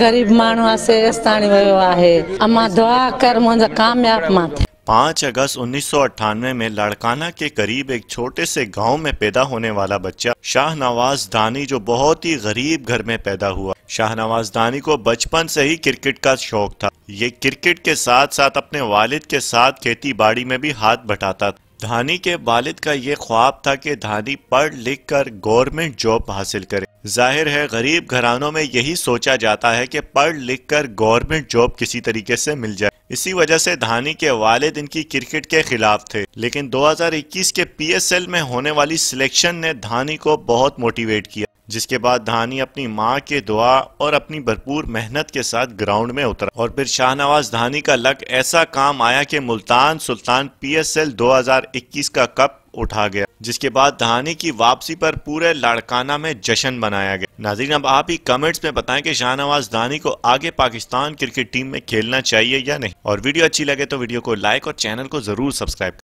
ग़रीब माण्हू असे आहे दुआ कर कामयाब पाँच अगस्त उन्नीस सौ अट्ठानवे में लड़काना के करीब एक छोटे से गांव में पैदा होने वाला बच्चा शाह नवाज दानी जो बहुत ही गरीब घर में पैदा हुआ शाह नवाज दानी को बचपन से ही क्रिकेट का शौक था ये क्रिकेट के साथ साथ अपने वालिद के साथ खेती बाड़ी में भी हाथ बटाता था धानी के वालिद का ये ख्वाब था कि धानी पढ़ लिख कर गवर्नमेंट जॉब हासिल करे जाहिर है गरीब घरानों में यही सोचा जाता है कि पढ़ लिख कर गवर्नमेंट जॉब किसी तरीके से मिल जाए इसी वजह से धानी के वालिद इनकी क्रिकेट के खिलाफ थे लेकिन 2021 के पीएसएल में होने वाली सिलेक्शन ने धानी को बहुत मोटिवेट किया जिसके बाद धानी अपनी माँ के दुआ और अपनी भरपूर मेहनत के साथ ग्राउंड में उतरा और फिर शाहनवाज धानी का लक ऐसा काम आया कि Multan Sultan P S L दो हजार इक्कीस का कप उठा गया जिसके बाद धानी की वापसी पर पूरे लाड़काना में जश्न मनाया गया नाजरीन अब आप ही कमेंट्स में बताएं कि शाहनवाज धानी को आगे पाकिस्तान क्रिकेट टीम में खेलना चाहिए या नहीं और वीडियो अच्छी लगे तो वीडियो को लाइक और चैनल को जरूर सब्सक्राइब